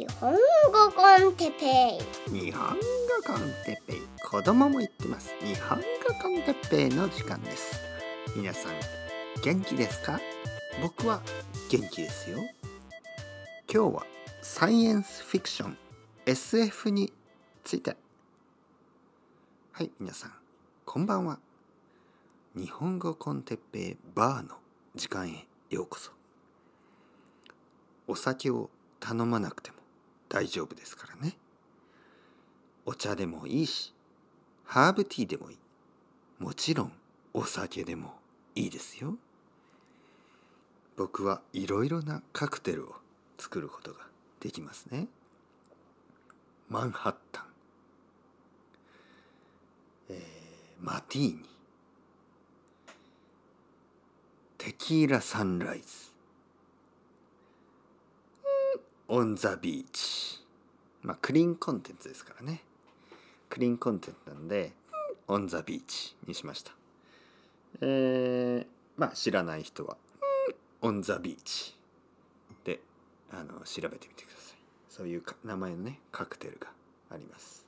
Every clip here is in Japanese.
日本語コンテペイ日本語コンテペイ子供も言ってます日本語コンテペイの時間です皆さん元気ですか僕は元気ですよ今日はサイエンスフィクション SF についてはい皆さんこんばんは日本語コンテペイバーの時間へようこそお酒を頼まなくても大丈夫ですからね。お茶でもいいし、ハーブティーでもいい。もちろんお酒でもいいですよ。僕はいろいろなカクテルを作ることができますね。マンハッタン、えー、マティーニ、テキーラサンライズ、オン・ザ・ビーチ。まあ、クリーンコンテンツですからね。クリーンコンテンツなんで、オン・ザ・ビーチにしました。えー、まあ、知らない人は、オン・ザ・ビーチで、あの、調べてみてください。そういう名前のね、カクテルがあります。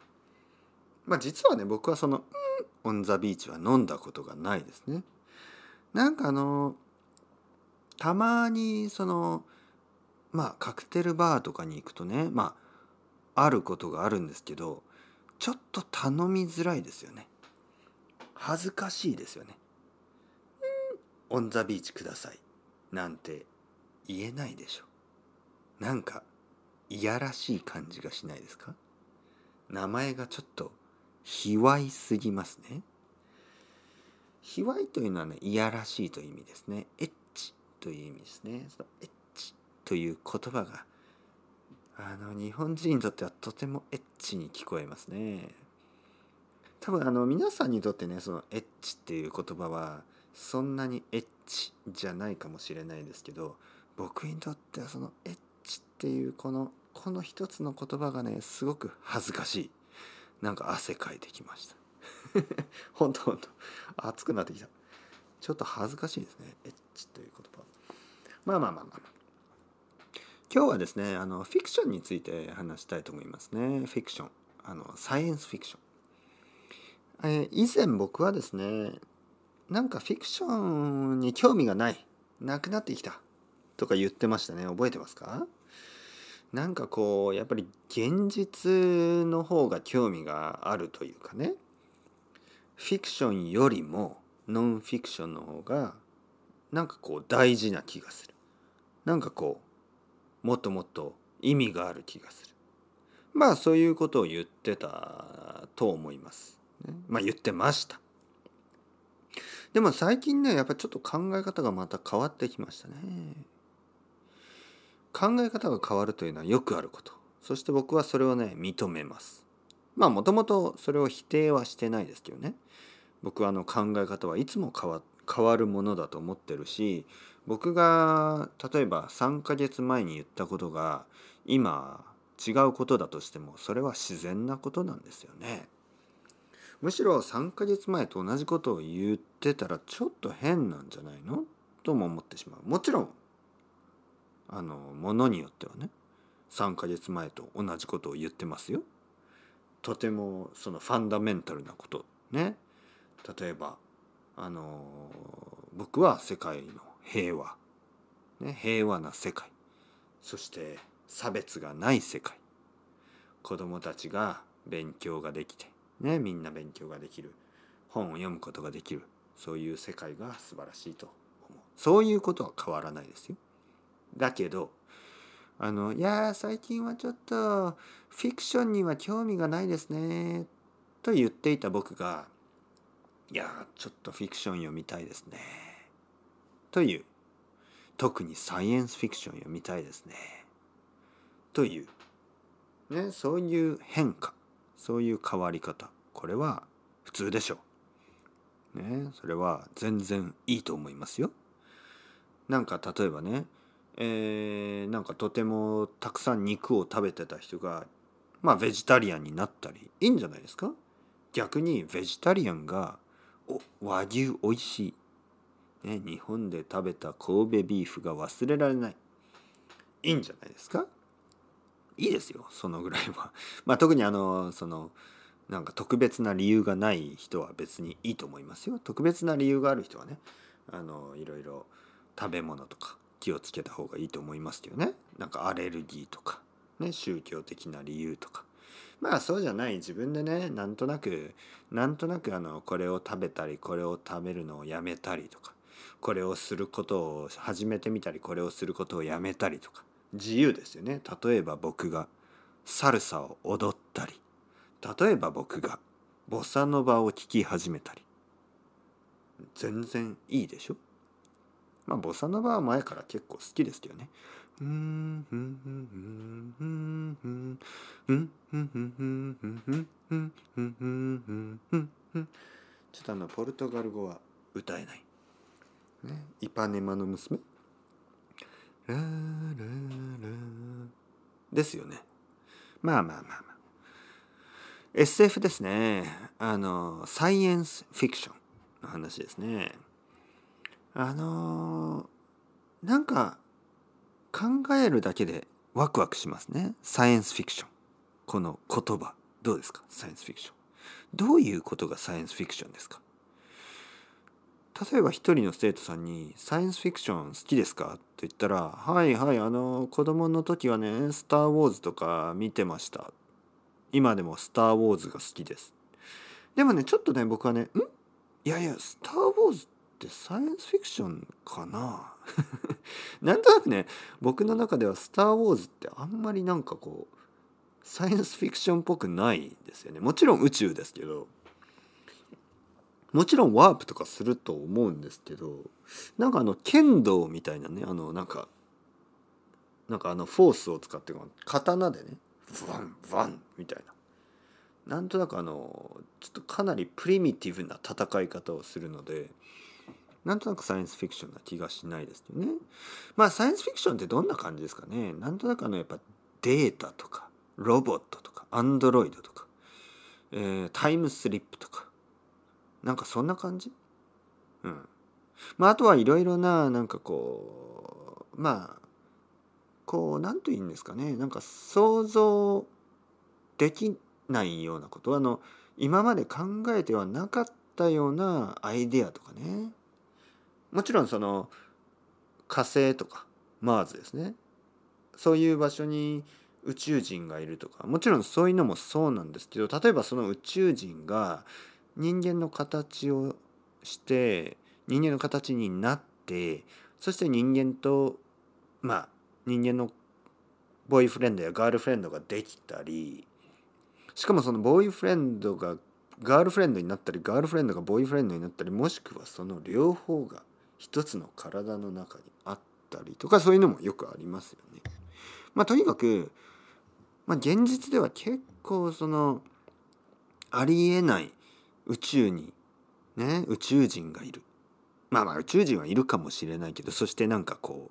まあ、実はね、僕はその、オン・ザ・ビーチは飲んだことがないですね。なんかあの、たまにその、まあカクテルバーとかに行くとねまああることがあるんですけどちょっと頼みづらいですよね恥ずかしいですよねオンザビーチくださいなんて言えないでしょなんかいやらしい感じがしないですか名前がちょっと卑猥すぎますね卑猥というのはねいやらしいという意味ですねエッチという意味ですねそのエッという言葉があの日本人にとってはとてもエッチに聞こえますね多分あの皆さんにとってねそのエッチっていう言葉はそんなにエッチじゃないかもしれないですけど僕にとってはそのエッチっていうこのこの一つの言葉がねすごく恥ずかしいなんか汗かいてきましたほんとほんと熱くなってきたちょっと恥ずかしいですねエッチという言葉まあまあまあまあ今日はですねあのフィクションについて話したいと思いますねフィクションあのサイエンスフィクション、えー、以前僕はですねなんかフィクションに興味がないなくなってきたとか言ってましたね覚えてますかなんかこうやっぱり現実の方が興味があるというかねフィクションよりもノンフィクションの方がなんかこう大事な気がするなんかこうもっともっと意味がある気がするまあそういうことを言ってたと思います、まあ言ってましたでも最近ねやっぱりちょっと考え方がまた変わってきましたね考え方が変わるというのはよくあることそして僕はそれをね認めますまあもともとそれを否定はしてないですけどね僕はあの考え方はいつも変わっ変わるものだと思ってるし僕が例えば3ヶ月前に言ったことが今違うことだとしてもそれは自然なことなんですよね。むしろ3ヶ月前と同じことを言ってたらちょっと変なんじゃないのとも思ってしまう。もちろんあのものによってはね3ヶ月前と同じことを言ってますよ。とてもそのファンダメンタルなことね例えばあの僕は世界の平和、ね、平和な世界そして差別がない世界子どもたちが勉強ができて、ね、みんな勉強ができる本を読むことができるそういう世界が素晴らしいと思うそういうことは変わらないですよだけどあのいや最近はちょっとフィクションには興味がないですねと言っていた僕がいやちょっとフィクション読みたいですね。という特にサイエンスフィクション読みたいですね。という、ね、そういう変化そういう変わり方これは普通でしょう。ね、それは全然いいと思いますよ。なんか例えばね、えー、なんかとてもたくさん肉を食べてた人がまあベジタリアンになったりいいんじゃないですか逆にベジタリアンが和牛おいしい、ね、日本で食べた神戸ビーフが忘れられないいいんじゃないですかいいですよそのぐらいは まあ特にあのそのなんか特別な理由がない人は別にいいと思いますよ特別な理由がある人はねあのいろいろ食べ物とか気をつけた方がいいと思いますけどねなんかアレルギーとか、ね、宗教的な理由とかまあそうじゃない自分でねなんとなくなんとなくあのこれを食べたりこれを食べるのをやめたりとかこれをすることを始めてみたりこれをすることをやめたりとか自由ですよね例えば僕がサルサを踊ったり例えば僕がボサノバを聴き始めたり全然いいでしょまあボサノバは前から結構好きですけどねちょっとあのポルトガル語は歌えない。ね、イパネマの娘ラララですよね。まあまあまあまあ。SF ですね。あの、サイエンスフィクションの話ですね。あの、なんか考えるだけでワクワクしますねサイエンスフィクションこの言葉どうですかサイエンスフィクションどういうことがサイエンスフィクションですか例えば一人の生徒さんに「サイエンスフィクション好きですか?」って言ったら「はいはいあの子供の時はね「スター・ウォーズ」とか見てました今でも「スター・ウォーズ」が好きですでもねちょっとね僕はね「んいやいや「スター・ウォーズ」ってサイエンスフィクションかな なんとなくね僕の中では「スター・ウォーズ」ってあんまりなんかこうサイエンスフィクションっぽくないですよねもちろん宇宙ですけどもちろんワープとかすると思うんですけどなんかあの剣道みたいなねあのなんかなんかあのフォースを使って刀でねワンワンみたいななんとなくあのちょっとかなりプリミティブな戦い方をするのでなんとなくサイエンスフィクションな気がしないですよね。まあサイエンスフィクションってどんな感じですかねなんとなくあのやっぱデータとかロボットとかアンドロイドとか、えー、タイムスリップとかなんかそんな感じうん。まああとはいろいろななんかこうまあこう何と言うんですかねなんか想像できないようなことあの今まで考えてはなかったようなアイデアとかねもちろんその火星とかマーズですねそういう場所に宇宙人がいるとかもちろんそういうのもそうなんですけど例えばその宇宙人が人間の形をして人間の形になってそして人間とまあ人間のボーイフレンドやガールフレンドができたりしかもそのボーイフレンドがガールフレンドになったりガールフレンドがボーイフレンドになったりもしくはその両方が一つの体の中にあったりとかそういうのもよくありますよね。まあ、とにかく、まあ、現実では結構そのありえない宇宙にね宇宙人がいる。まあまあ宇宙人はいるかもしれないけどそしてなんかこう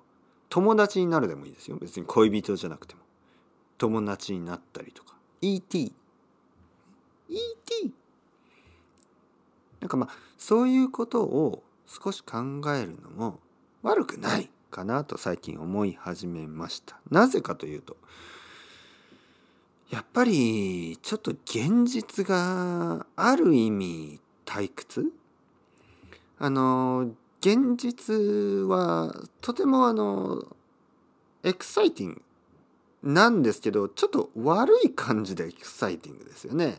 友達になるでもいいですよ別に恋人じゃなくても友達になったりとか ET ET なんかまあそういうことを少し考えるのも悪くないかなと最近思い始めました。なぜかというとやっぱりちょっと現実がある意味退屈あの現実はとてもあのエキサイティングなんですけどちょっと悪い感じでエキサイティングですよね。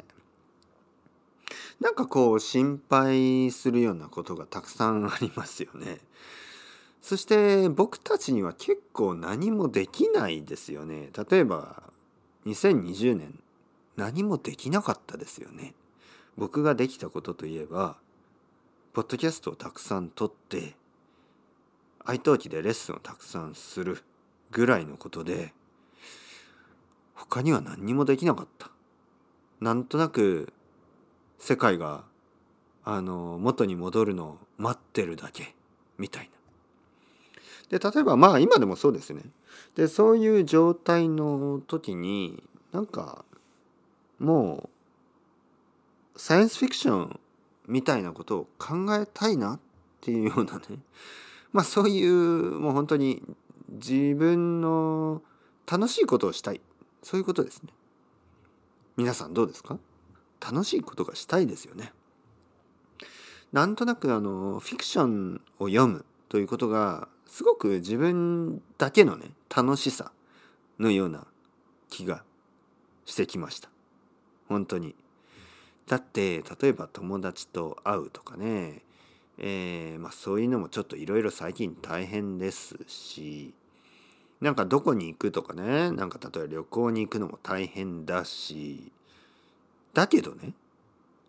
なんかこう心配するようなことがたくさんありますよね。そして僕たちには結構何もできないですよね。例えば2020年何もできなかったですよね。僕ができたことといえばポッドキャストをたくさん撮って愛登記でレッスンをたくさんするぐらいのことで他には何にもできなかった。なんとなく世界があの元に戻るのを待ってるだけみたいな。で例えばまあ今でもそうですね。でそういう状態の時になんかもうサイエンスフィクションみたいなことを考えたいなっていうようなね まあそういうもう本当に自分の楽しいことをしたいそういうことですね。皆さんどうですか楽しいことがしたいですよね。なんとなくあのフィクションを読むということがすごく自分だけのね楽しさのような気がしてきました。本当に。だって例えば友達と会うとかね、えー、まあ、そういうのもちょっといろいろ最近大変ですしなんかどこに行くとかねなんか例えば旅行に行くのも大変だしだけどね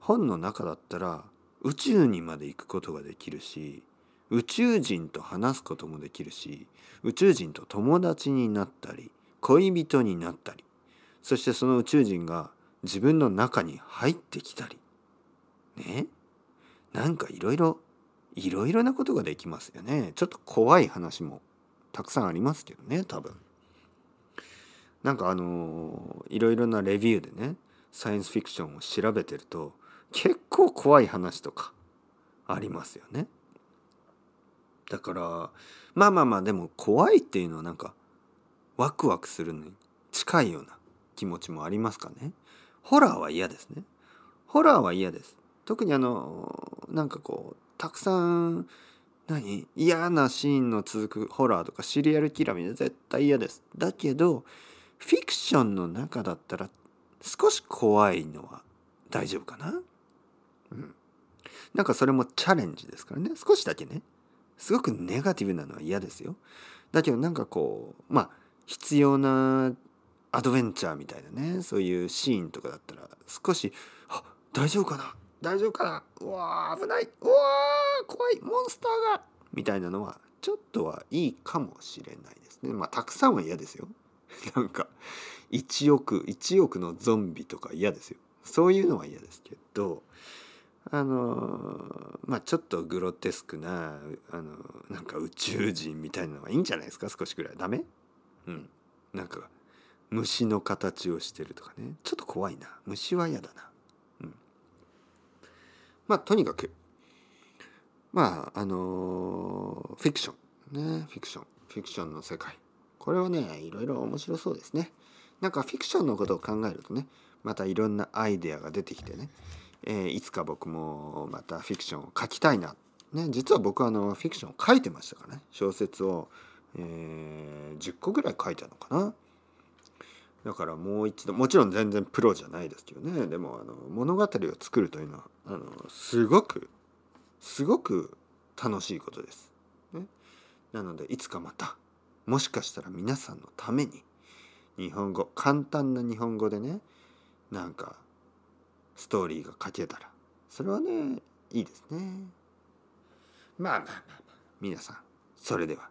本の中だったら宇宙にまで行くことができるし宇宙人と話すこともできるし宇宙人と友達になったり恋人になったりそしてその宇宙人が自分の中に入ってきたりねなんかいろいろいろいろなことができますよねちょっと怖い話もたくさんありますけどね多分なんかあのいろいろなレビューでねサイエンスフィクションを調べてると結構怖い話とかありますよね。だからまあまあまあでも怖いっていうのはなんかワクワクするのに近いような気持ちもありますかね。ホラーは嫌ですね。ホラーは嫌です。特にあのなんかこうたくさん何嫌なシーンの続くホラーとかシリアルキラーみたいな絶対嫌です。だけどフィクションの中だったら少し怖いのは大丈夫かなうん。なんかそれもチャレンジですからね。少しだけね。すごくネガティブなのは嫌ですよ。だけどなんかこう、まあ、必要なアドベンチャーみたいなね、そういうシーンとかだったら、少し、あ大丈夫かな大丈夫かなうわ危ないうわ怖いモンスターがみたいなのは、ちょっとはいいかもしれないですね。まあ、たくさんは嫌ですよ。なんか1億1億のゾンビとか嫌ですよそういうのは嫌ですけどあのまあちょっとグロテスクなあのなんか宇宙人みたいなのはいいんじゃないですか少しぐらいダメうんなんか虫の形をしてるとかねちょっと怖いな虫は嫌だなうんまあとにかくまああのフィクションねフィクションフィクションの世界これはね、いろいろ面白そうですね。なんかフィクションのことを考えるとね、またいろんなアイデアが出てきてね、えー、いつか僕もまたフィクションを書きたいな。ね、実は僕はあのフィクションを書いてましたからね、小説を、えー、10個ぐらい書いたのかな。だからもう一度もちろん全然プロじゃないですけどねでもあの物語を作るというのはあのすごくすごく楽しいことです。ね、なのでいつかまたもしかしたら皆さんのために日本語簡単な日本語でねなんかストーリーが書けたらそれはねいいですねまあまあまあ、まあ、皆さんそれでは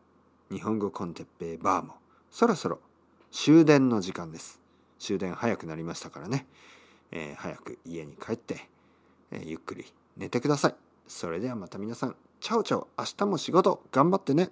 日本語コンテッペイバーもそろそろ終電の時間です終電早くなりましたからね、えー、早く家に帰って、えー、ゆっくり寝てくださいそれではまた皆さんチャオチャオ明日も仕事頑張ってね